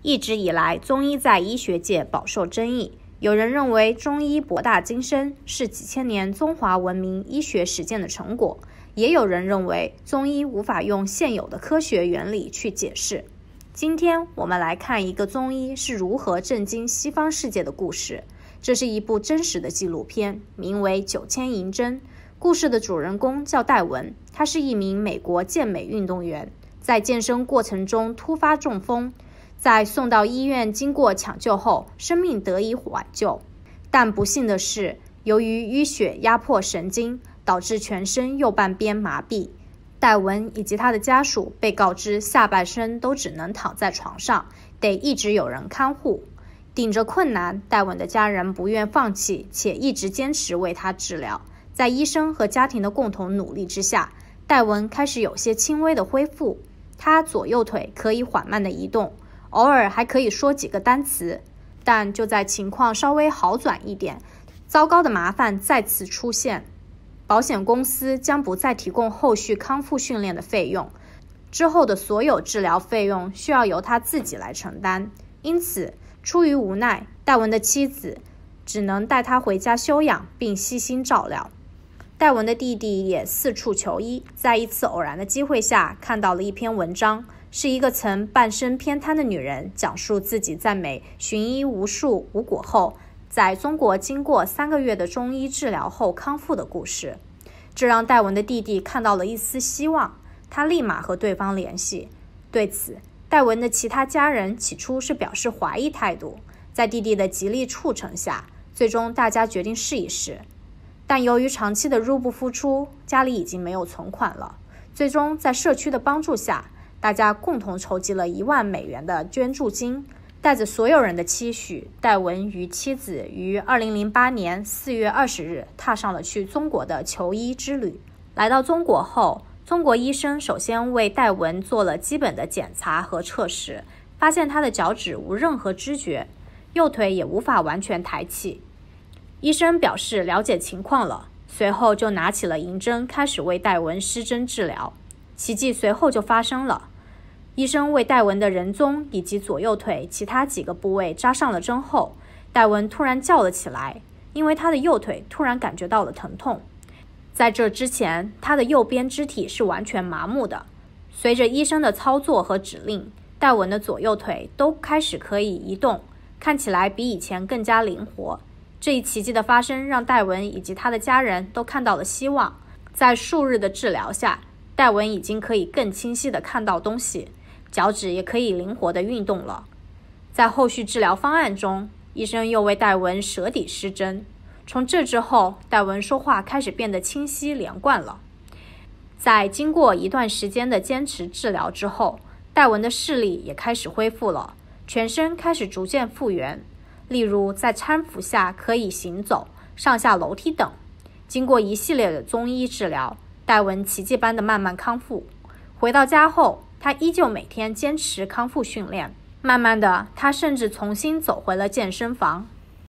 一直以来，中医在医学界饱受争议。有人认为中医博大精深，是几千年中华文明医学实践的成果；也有人认为中医无法用现有的科学原理去解释。今天我们来看一个中医是如何震惊西方世界的故事。这是一部真实的纪录片，名为《九千银针》。故事的主人公叫戴文，他是一名美国健美运动员，在健身过程中突发中风。在送到医院经过抢救后，生命得以挽救，但不幸的是，由于淤血压迫神经，导致全身右半边麻痹。戴文以及他的家属被告知下半身都只能躺在床上，得一直有人看护。顶着困难，戴文的家人不愿放弃，且一直坚持为他治疗。在医生和家庭的共同努力之下，戴文开始有些轻微的恢复，他左右腿可以缓慢地移动。偶尔还可以说几个单词，但就在情况稍微好转一点，糟糕的麻烦再次出现。保险公司将不再提供后续康复训练的费用，之后的所有治疗费用需要由他自己来承担。因此，出于无奈，戴文的妻子只能带他回家休养，并悉心照料。戴文的弟弟也四处求医，在一次偶然的机会下，看到了一篇文章，是一个曾半身偏瘫的女人讲述自己在美寻医无数无果后，在中国经过三个月的中医治疗后康复的故事。这让戴文的弟弟看到了一丝希望，他立马和对方联系。对此，戴文的其他家人起初是表示怀疑态度，在弟弟的极力促成下，最终大家决定试一试。但由于长期的入不敷出，家里已经没有存款了。最终在社区的帮助下，大家共同筹集了一万美元的捐助金。带着所有人的期许，戴文与妻子于二零零八年四月二十日踏上了去中国的求医之旅。来到中国后，中国医生首先为戴文做了基本的检查和测试，发现他的脚趾无任何知觉，右腿也无法完全抬起。医生表示了解情况了，随后就拿起了银针，开始为戴文施针治疗。奇迹随后就发生了。医生为戴文的人中以及左右腿其他几个部位扎上了针后，戴文突然叫了起来，因为他的右腿突然感觉到了疼痛。在这之前，他的右边肢体是完全麻木的。随着医生的操作和指令，戴文的左右腿都开始可以移动，看起来比以前更加灵活。这一奇迹的发生，让戴文以及他的家人都看到了希望。在数日的治疗下，戴文已经可以更清晰地看到东西，脚趾也可以灵活地运动了。在后续治疗方案中，医生又为戴文舌底施针。从这之后，戴文说话开始变得清晰连贯了。在经过一段时间的坚持治疗之后，戴文的视力也开始恢复了，全身开始逐渐复原。例如，在搀扶下可以行走、上下楼梯等。经过一系列的中医治疗，戴文奇迹般的慢慢康复。回到家后，他依旧每天坚持康复训练。慢慢的，他甚至重新走回了健身房。